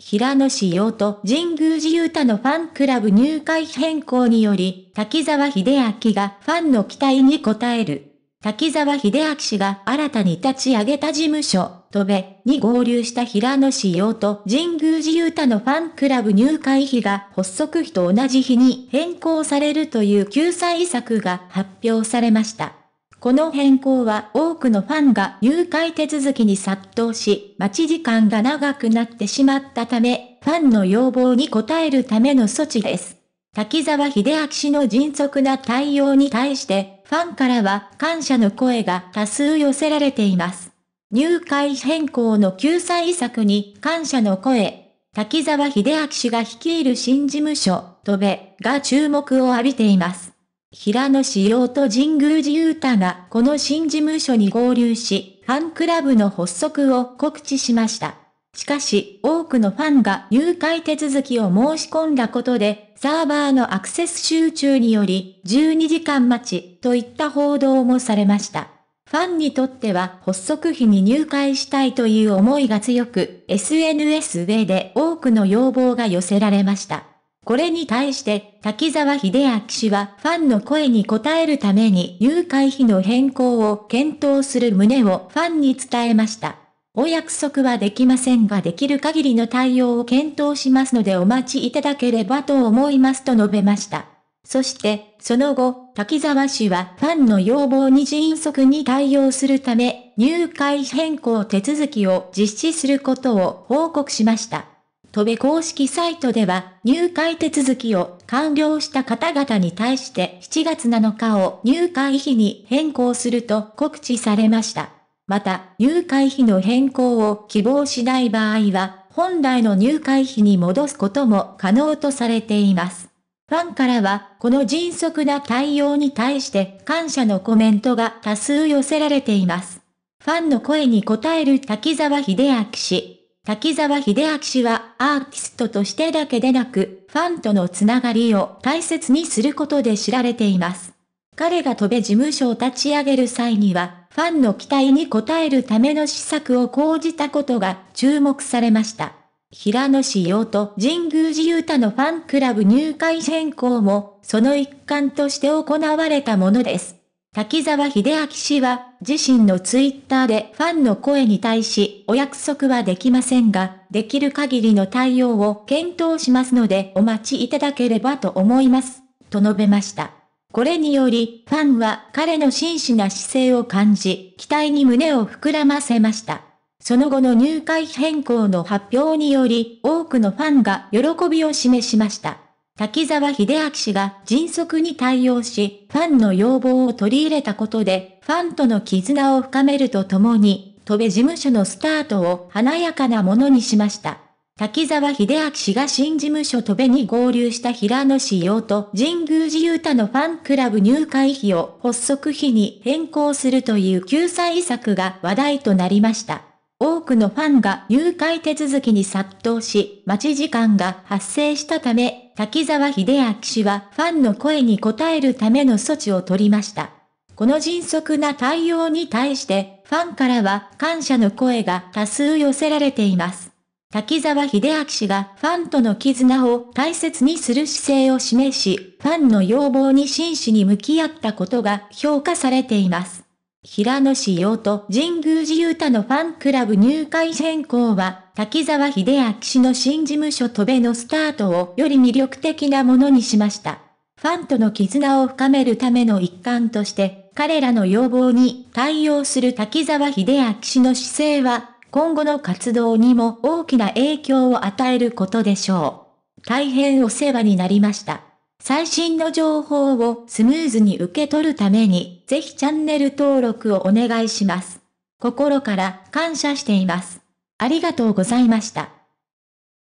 平野紫耀と神宮寺勇太のファンクラブ入会変更により、滝沢秀明がファンの期待に応える。滝沢秀明氏が新たに立ち上げた事務所、戸部に合流した平野紫耀と神宮寺勇太のファンクラブ入会費が発足日と同じ日に変更されるという救済策が発表されました。この変更は多くのファンが入会手続きに殺到し、待ち時間が長くなってしまったため、ファンの要望に応えるための措置です。滝沢秀明氏の迅速な対応に対して、ファンからは感謝の声が多数寄せられています。入会変更の救済策に感謝の声。滝沢秀明氏が率いる新事務所、戸部が注目を浴びています。平野紫耀と神宮寺勇太がこの新事務所に合流し、ファンクラブの発足を告知しました。しかし、多くのファンが入会手続きを申し込んだことで、サーバーのアクセス集中により、12時間待ちといった報道もされました。ファンにとっては発足日に入会したいという思いが強く、SNS 上で多くの要望が寄せられました。これに対して、滝沢秀明氏はファンの声に応えるために誘拐費の変更を検討する旨をファンに伝えました。お約束はできませんができる限りの対応を検討しますのでお待ちいただければと思いますと述べました。そして、その後、滝沢氏はファンの要望に迅速に対応するため、入会変更手続きを実施することを報告しました。戸部公式サイトでは入会手続きを完了した方々に対して7月7日を入会日に変更すると告知されました。また、入会費の変更を希望しない場合は、本来の入会費に戻すことも可能とされています。ファンからは、この迅速な対応に対して感謝のコメントが多数寄せられています。ファンの声に応える滝沢秀明氏。滝沢秀明氏はアーティストとしてだけでなく、ファンとのつながりを大切にすることで知られています。彼が戸部事務所を立ち上げる際には、ファンの期待に応えるための施策を講じたことが注目されました。平野志陽と神宮寺雄太のファンクラブ入会変更も、その一環として行われたものです。滝沢秀明氏は、自身のツイッターでファンの声に対し、お約束はできませんが、できる限りの対応を検討しますのでお待ちいただければと思います、と述べました。これにより、ファンは彼の真摯な姿勢を感じ、期待に胸を膨らませました。その後の入会変更の発表により、多くのファンが喜びを示しました。滝沢秀明氏が迅速に対応し、ファンの要望を取り入れたことで、ファンとの絆を深めるとともに、戸部事務所のスタートを華やかなものにしました。滝沢秀明氏が新事務所戸部に合流した平野市用と神宮寺雄太のファンクラブ入会費を発足費に変更するという救済策が話題となりました。多くのファンが入会手続きに殺到し、待ち時間が発生したため、滝沢秀明氏はファンの声に応えるための措置を取りました。この迅速な対応に対して、ファンからは感謝の声が多数寄せられています。滝沢秀明氏がファンとの絆を大切にする姿勢を示し、ファンの要望に真摯に向き合ったことが評価されています。平野紫耀と神宮寺勇太のファンクラブ入会変更は、滝沢秀明氏の新事務所戸部のスタートをより魅力的なものにしました。ファンとの絆を深めるための一環として、彼らの要望に対応する滝沢秀明氏の姿勢は、今後の活動にも大きな影響を与えることでしょう。大変お世話になりました。最新の情報をスムーズに受け取るために、ぜひチャンネル登録をお願いします。心から感謝しています。ありがとうございました。